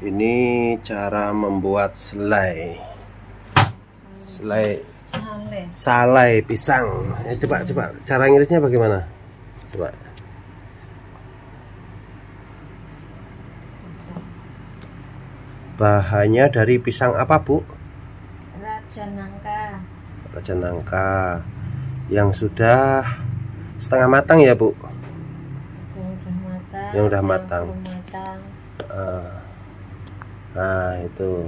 ini cara membuat selai selai salai pisang ya, coba coba cara ngirisnya bagaimana coba bahannya dari pisang apa bu raja nangka raja nangka yang sudah setengah matang ya bu yang sudah matang, yang udah matang. matang. Uh, nah itu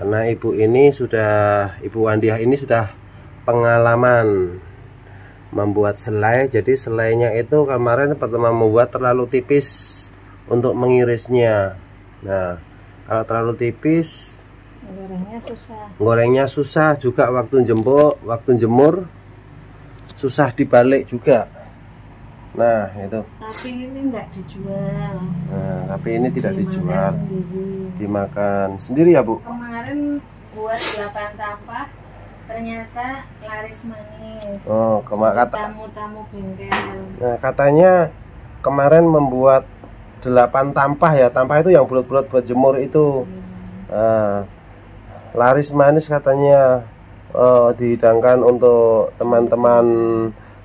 karena ibu ini sudah ibu Wandiah ini sudah pengalaman membuat selai jadi selainya itu kemarin pertama membuat terlalu tipis untuk mengirisnya nah kalau terlalu tipis gorengnya susah gorengnya susah juga waktu jemur waktu jemur susah dibalik juga Nah, itu. Tapi ini enggak dijual. Nah, tapi ini tidak dimakan dijual. Sendiri. Dimakan sendiri ya, Bu? Kemarin buat 8 tampah ternyata laris manis. Oh, kema kata tamu-tamu bengkel. Nah, katanya kemarin membuat 8 tampah ya. Tampah itu yang bulat-bulat buat jemur itu. Hmm. Nah, laris manis katanya uh, dihidangkan untuk teman-teman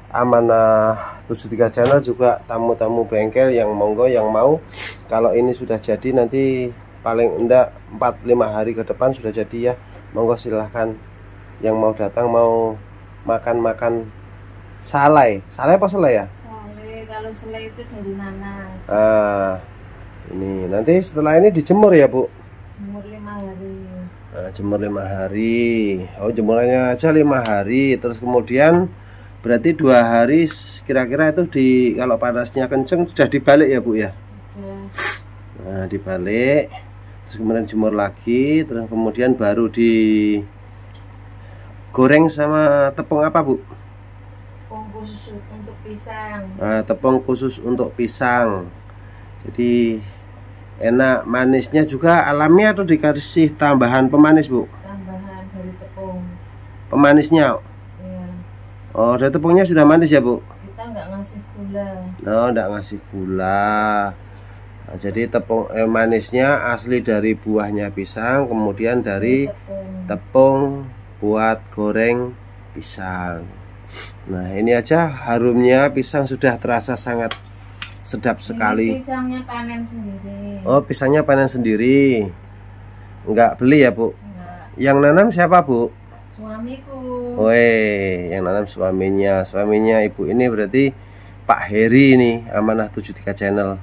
amanah 73 channel juga tamu-tamu bengkel yang monggo yang mau kalau ini sudah jadi nanti paling enggak 4-5 hari ke depan sudah jadi ya monggo silahkan yang mau datang mau makan-makan salai salai apa ya? salai ya? kalau selai itu dari nanas ah, ini nanti setelah ini dijemur ya bu? jemur lima hari nah, jemur lima hari oh jemurannya aja lima hari terus kemudian berarti dua hari kira-kira itu di kalau panasnya kenceng sudah dibalik ya bu ya iya. nah dibalik terus kemudian jemur lagi terus kemudian baru di goreng sama tepung apa bu tepung khusus untuk pisang nah, tepung khusus untuk pisang jadi enak manisnya juga alami atau dikasih tambahan pemanis bu tambahan dari tepung pemanisnya Oh, udah tepungnya sudah manis ya, Bu? Kita nggak ngasih gula. No, oh, nggak ngasih gula. Nah, jadi tepung eh, manisnya asli dari buahnya pisang, kemudian dari tepung. tepung buat goreng pisang. Nah, ini aja harumnya pisang sudah terasa sangat sedap sekali. Ini pisangnya panen sendiri. Oh, pisangnya panen sendiri. Enggak beli ya, Bu? Enggak. Yang nanam siapa, Bu? Suamiku. Woi, yang nanam suaminya, suaminya ibu ini berarti Pak Heri ini amanah 73 channel.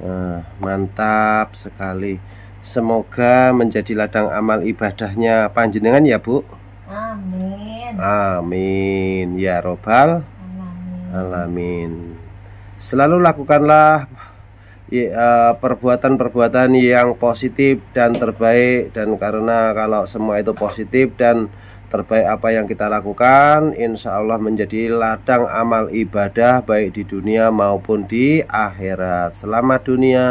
Nah, mantap sekali. Semoga menjadi ladang amal ibadahnya panjenengan ya Bu. Amin. Amin ya robbal alamin. alamin. Selalu lakukanlah eh, perbuatan-perbuatan yang positif dan terbaik dan karena kalau semua itu positif dan terbaik apa yang kita lakukan insya Allah menjadi ladang amal ibadah baik di dunia maupun di akhirat selamat dunia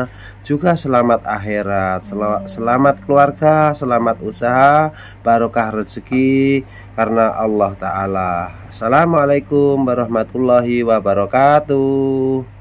juga selamat akhirat selamat keluarga selamat usaha barokah rezeki karena Allah Ta'ala Assalamualaikum warahmatullahi wabarakatuh